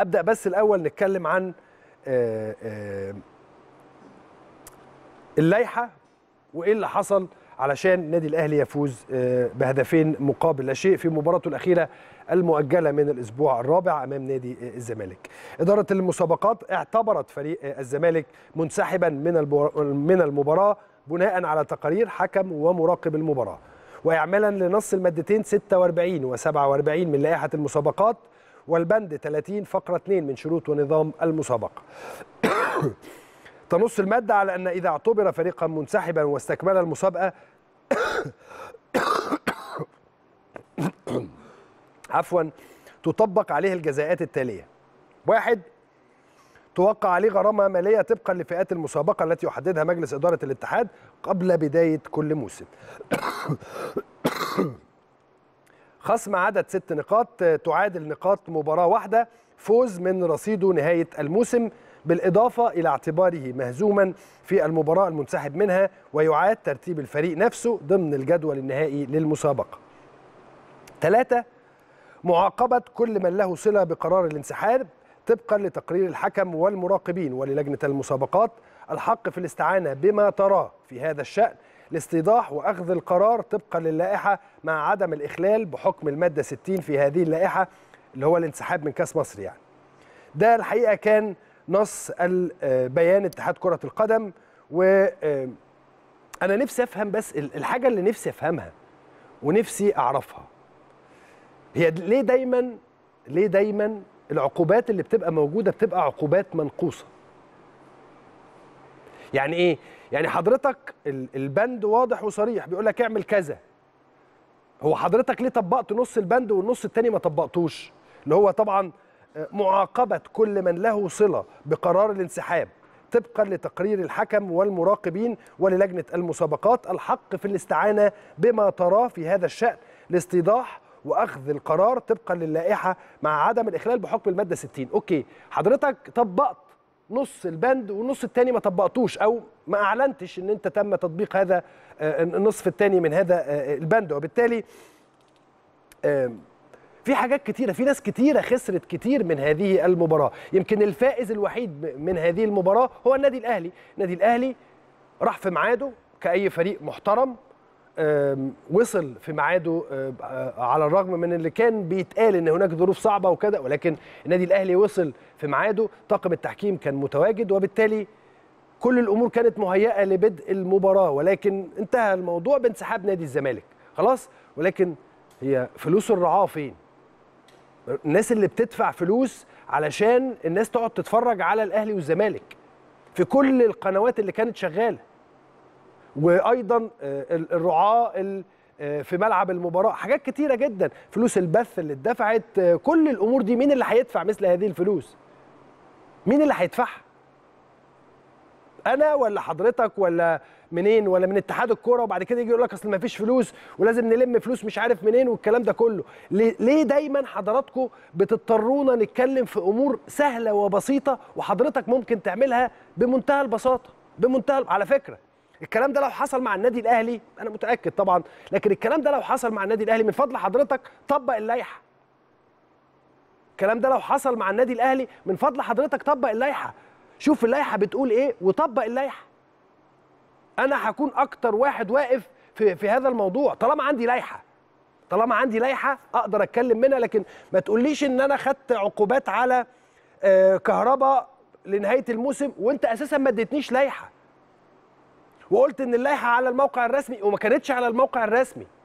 ابدا بس الاول نتكلم عن آه، آه، اللائحه وايه اللي حصل علشان نادي الاهلي يفوز آه، بهدفين مقابل لا شيء في مباراته الاخيره المؤجله من الاسبوع الرابع امام نادي الزمالك. اداره المسابقات اعتبرت فريق الزمالك منسحبا من من المباراه بناء على تقارير حكم ومراقب المباراه. واعمالا لنص المادتين 46 و47 من لائحه المسابقات والبند 30 فقرة 2 من شروط ونظام المسابقة تنص المادة على أن إذا اعتبر فريقا منسحبا واستكمل المسابقة عفوا تطبق عليه الجزاءات التالية واحد توقع عليه غرامة مالية طبقا لفئات المسابقة التي يحددها مجلس إدارة الاتحاد قبل بداية كل موسم خصم عدد ست نقاط تعادل نقاط مباراة واحدة فوز من رصيده نهاية الموسم بالإضافة إلى اعتباره مهزوما في المباراة المنسحب منها ويعاد ترتيب الفريق نفسه ضمن الجدول النهائي للمسابقة ثلاثة معاقبة كل من له صلة بقرار الانسحاب طبقا لتقرير الحكم والمراقبين وللجنة المسابقات الحق في الاستعانة بما تراه في هذا الشأن لاستيضاح واخذ القرار طبقا للائحه مع عدم الاخلال بحكم الماده 60 في هذه اللائحه اللي هو الانسحاب من كاس مصر يعني. ده الحقيقه كان نص البيان اتحاد كره القدم و آه، انا نفسي افهم بس الحاجه اللي نفسي افهمها ونفسي اعرفها هي ليه دايما ليه دايما العقوبات اللي بتبقى موجوده بتبقى عقوبات منقوصه يعني ايه يعني حضرتك البند واضح وصريح بيقول لك اعمل كذا هو حضرتك ليه طبقت نص البند والنص التاني ما طبقتوش اللي هو طبعا آه، معاقبه كل من له صله بقرار الانسحاب طبقا لتقرير الحكم والمراقبين وللجنه المسابقات الحق في الاستعانه بما تراه في هذا الشان لاستيضاح واخذ القرار طبقا للائحه مع عدم الاخلال بحكم الماده 60 اوكي حضرتك طبقت نص البند والنص الثاني ما طبقتوش او ما اعلنتش ان انت تم تطبيق هذا آه، النصف الثاني من هذا آه، البند وبالتالي في حاجات كتيره في ناس كتيره خسرت كتير من هذه المباراه يمكن الفائز الوحيد من هذه المباراه هو النادي الاهلي النادي الاهلي راح في ميعاده كاي فريق محترم وصل في ميعاده آه، على الرغم من اللي كان بيتقال ان هناك ظروف صعبه وكده ولكن النادي الاهلي وصل في ميعاده طاقم التحكيم كان متواجد وبالتالي كل الامور كانت مهيئه لبدء المباراه ولكن انتهى الموضوع بانسحاب نادي الزمالك خلاص ولكن هي فلوس الرعاه فين الناس اللي بتدفع فلوس علشان الناس تقعد تتفرج على الاهلي والزمالك في كل القنوات اللي كانت شغاله وايضا آه، الرعاه آه، في ملعب المباراه حاجات كتيره جدا فلوس البث اللي اتدفعت آه، كل الامور دي مين اللي هيدفع مثل هذه الفلوس مين اللي هيدفعها انا ولا حضرتك ولا منين ولا من اتحاد الكوره وبعد كده يجي يقول لك اصل ما فيش فلوس ولازم نلم فلوس مش عارف منين والكلام ده كله ليه دايما حضراتكم بتضطرونا نتكلم في امور سهله وبسيطه وحضرتك ممكن تعملها بمنتهى البساطه بمنتهى على فكره الكلام ده لو حصل مع النادي الاهلي انا متاكد طبعا لكن الكلام ده لو حصل مع النادي الاهلي من فضل حضرتك طبق اللائحه الكلام ده لو حصل مع النادي الاهلي من فضل حضرتك طبق اللائحه شوف اللائحه بتقول ايه وطبق اللائحه انا هكون اكتر واحد واقف في, في هذا الموضوع طالما عندي لائحه طالما عندي لائحه اقدر اتكلم منها لكن ما تقوليش ان انا خدت عقوبات على آه، كهرباء لنهايه الموسم وانت اساسا ما اديتنيش لائحه وقلت ان اللائحه على الموقع الرسمي وما كانتش على الموقع الرسمي